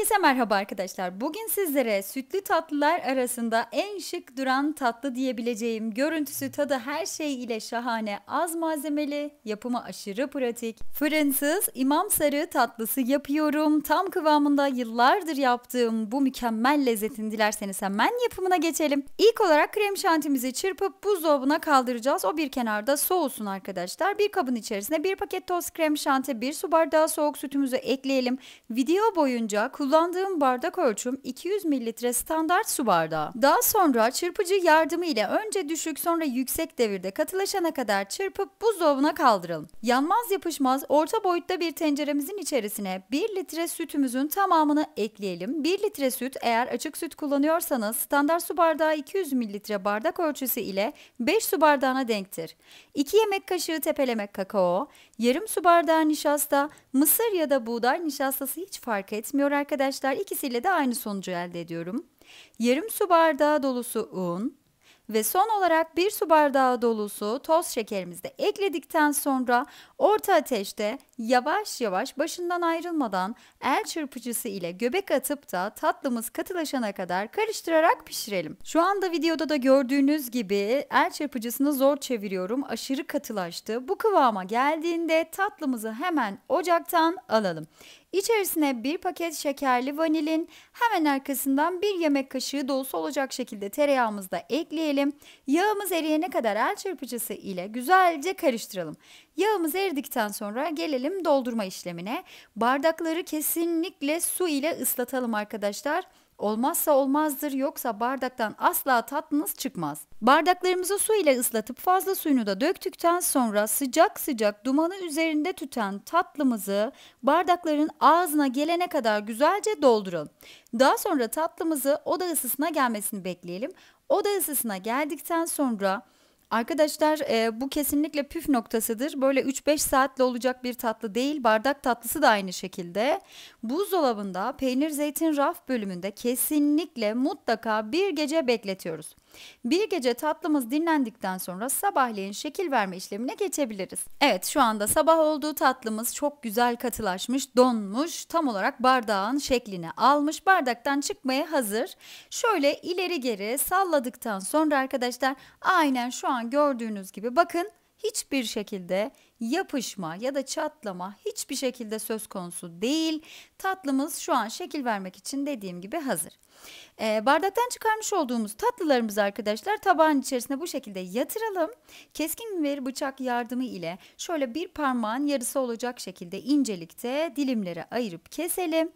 Herkese merhaba arkadaşlar. Bugün sizlere sütlü tatlılar arasında en şık duran tatlı diyebileceğim görüntüsü tadı her şey ile şahane az malzemeli, yapımı aşırı pratik. Fırınsız imam sarı tatlısı yapıyorum. Tam kıvamında yıllardır yaptığım bu mükemmel lezzetin dilerseniz hemen yapımına geçelim. İlk olarak krem şantimizi çırpıp buzdolabına kaldıracağız. O bir kenarda soğusun arkadaşlar. Bir kabın içerisine bir paket toz krem şanti, bir su bardağı soğuk sütümüzü ekleyelim. Video boyunca kullanacağız Kullandığım bardak ölçüm 200 mililitre standart su bardağı. Daha sonra çırpıcı yardımı ile önce düşük sonra yüksek devirde katılaşana kadar çırpıp buzdolabına kaldıralım. Yanmaz yapışmaz orta boyutta bir tenceremizin içerisine 1 litre sütümüzün tamamını ekleyelim. 1 litre süt eğer açık süt kullanıyorsanız standart su bardağı 200 mililitre bardak ölçüsü ile 5 su bardağına denktir. 2 yemek kaşığı tepeleme kakao, yarım su bardağı nişasta, mısır ya da buğday nişastası hiç fark etmiyor arkadaşlar arkadaşlar ikisiyle de aynı sonucu elde ediyorum. Yarım su bardağı dolusu un ve son olarak bir su bardağı dolusu toz şekerimizi de ekledikten sonra orta ateşte yavaş yavaş başından ayrılmadan el çırpıcısı ile göbek atıp da tatlımız katılaşana kadar karıştırarak pişirelim. Şu anda videoda da gördüğünüz gibi el çırpıcısını zor çeviriyorum. Aşırı katılaştı. Bu kıvama geldiğinde tatlımızı hemen ocaktan alalım. İçerisine bir paket şekerli vanilin hemen arkasından bir yemek kaşığı dolusu olacak şekilde tereyağımızı da ekleyelim. Yağımız eriyene kadar el çırpıcısı ile güzelce karıştıralım. Yağımız eridikten sonra gelelim doldurma işlemine. Bardakları kesinlikle su ile ıslatalım arkadaşlar. Olmazsa olmazdır yoksa bardaktan asla tatlınız çıkmaz. Bardaklarımızı su ile ıslatıp fazla suyunu da döktükten sonra sıcak sıcak dumanı üzerinde tüten tatlımızı bardakların ağzına gelene kadar güzelce dolduralım. Daha sonra tatlımızı oda ısısına gelmesini bekleyelim. Oda ısısına geldikten sonra Arkadaşlar e, bu kesinlikle püf noktasıdır. Böyle 3-5 saatle olacak bir tatlı değil. Bardak tatlısı da aynı şekilde. Buzdolabında peynir zeytin raf bölümünde kesinlikle mutlaka bir gece bekletiyoruz. Bir gece tatlımız dinlendikten sonra sabahleyin şekil verme işlemine geçebiliriz. Evet şu anda sabah olduğu tatlımız çok güzel katılaşmış, donmuş, tam olarak bardağın şeklini almış, bardaktan çıkmaya hazır. Şöyle ileri geri salladıktan sonra arkadaşlar aynen şu an gördüğünüz gibi bakın hiçbir şekilde yapışma ya da çatlama hiçbir şekilde söz konusu değil. Tatlımız şu an şekil vermek için dediğim gibi hazır. E, bardaktan çıkarmış olduğumuz tatlılarımızı arkadaşlar tabağın içerisine bu şekilde yatıralım. Keskin bir bıçak yardımı ile şöyle bir parmağın yarısı olacak şekilde incelikte dilimlere ayırıp keselim.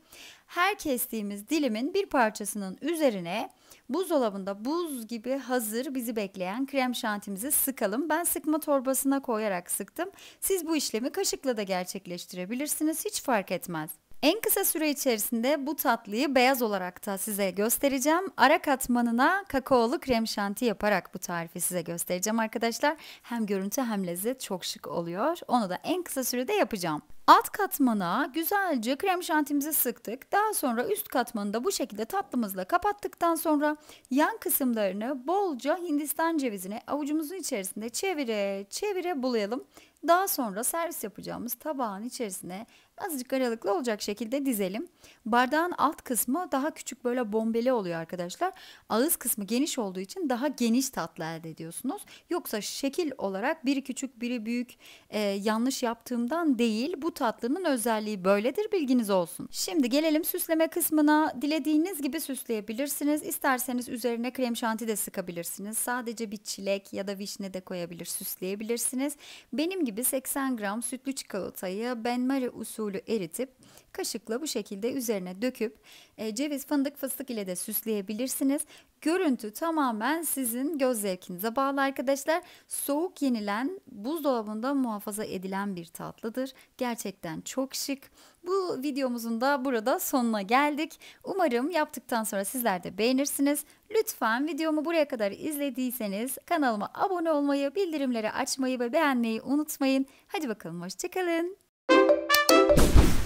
Her kestiğimiz dilimin bir parçasının üzerine buzdolabında buz gibi hazır bizi bekleyen krem şantimizi sıkalım. Ben sıkma torbasına koyarak sıktım. Siz bu işlemi kaşıkla da gerçekleştirebilirsiniz. Hiç fark etmez. En kısa süre içerisinde bu tatlıyı beyaz olarak da size göstereceğim. Ara katmanına kakaolu krem şanti yaparak bu tarifi size göstereceğim arkadaşlar. Hem görüntü hem lezzet çok şık oluyor. Onu da en kısa sürede yapacağım. Alt katmana güzelce krem şantimizi sıktık. Daha sonra üst katmanı da bu şekilde tatlımızla kapattıktan sonra yan kısımlarını bolca hindistan cevizine avucumuzun içerisinde çevire çevire bulayalım. Daha sonra servis yapacağımız tabağın içerisine azıcık aralıklı olacak şekilde dizelim. Bardağın alt kısmı daha küçük böyle bombeli oluyor arkadaşlar. Ağız kısmı geniş olduğu için daha geniş tatlı elde ediyorsunuz. Yoksa şekil olarak biri küçük biri büyük e, yanlış yaptığımdan değil bu tatlının özelliği böyledir bilginiz olsun. Şimdi gelelim süsleme kısmına. Dilediğiniz gibi süsleyebilirsiniz. İsterseniz üzerine krem şanti de sıkabilirsiniz. Sadece bir çilek ya da vişne de koyabilir süsleyebilirsiniz. Benim gibi 80 gram sütlü çikolatayı benmari usulü usulü eritip kaşıkla bu şekilde üzerine döküp e, ceviz, fındık, fıstık ile de süsleyebilirsiniz. Görüntü tamamen sizin göz zevkinize bağlı arkadaşlar. Soğuk yenilen, buzdolabında muhafaza edilen bir tatlıdır. Gerçekten çok şık. Bu videomuzun da burada sonuna geldik. Umarım yaptıktan sonra sizler de beğenirsiniz. Lütfen videomu buraya kadar izlediyseniz kanalıma abone olmayı, bildirimleri açmayı ve beğenmeyi unutmayın. Hadi bakalım hoşçakalın. Thank you.